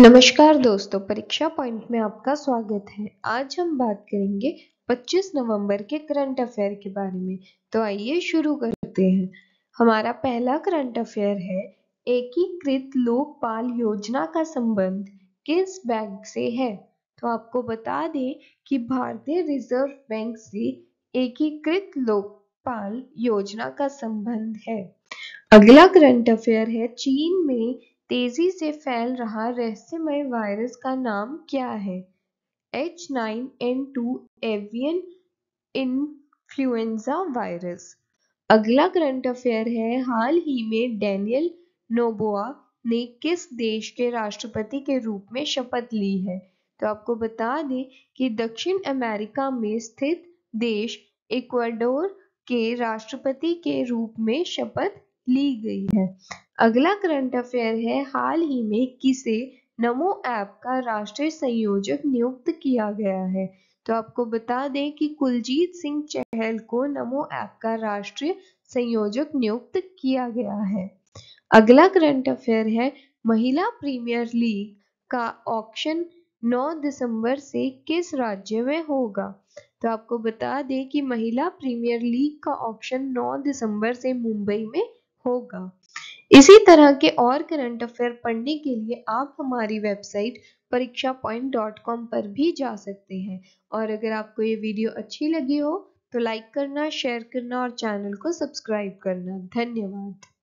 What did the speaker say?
नमस्कार दोस्तों परीक्षा पॉइंट में आपका स्वागत है आज हम बात करेंगे 25 नवंबर के करंट अफेयर के बारे में तो आइए शुरू करते हैं हमारा पहला करंट अफेयर है एकीकृत लोकपाल योजना का संबंध किस बैंक से है तो आपको बता दें कि भारतीय रिजर्व बैंक से एकीकृत लोकपाल योजना का संबंध है अगला करंट अफेयर है चीन में तेजी से फैल रहा रहस्यमय वायरस का नाम क्या है H nine N two avian influenza virus अगला करंट अफेयर है हाल ही में डेनियल नोबोआ ने किस देश के राष्ट्रपति के रूप में शपथ ली है तो आपको बता दें कि दक्षिण अमेरिका में स्थित देश इक्वाडोर के राष्ट्रपति के रूप में शपथ ली गई है अगला करंट अफेयर है हाल ही में किसे नमो ऐप का राष्ट्रीय संयोजक नियुक्त किया गया है तो आपको बता दें कि कुलजीत सिंह चहल को नमो ऐप का राष्ट्रीय संयोजक नियुक्त किया गया है अगला करंट अफेयर है महिला प्रीमियर लीग का ऑक्शन 9 दिसंबर से किस राज्य में होगा तो आपको बता दें कि महिला प्रीमियर लीग का ऑक्शन 9 दिसंबर से मुंबई में होगा इसी तरह के और करंट अफेयर पढ़ने के लिए आप हमारी वेबसाइट परीक्षा पॉइंट डॉट कॉम पर भी जा सकते हैं और अगर आपको ये वीडियो अच्छी लगी हो तो लाइक करना शेयर करना और चैनल को सब्सक्राइब करना धन्यवाद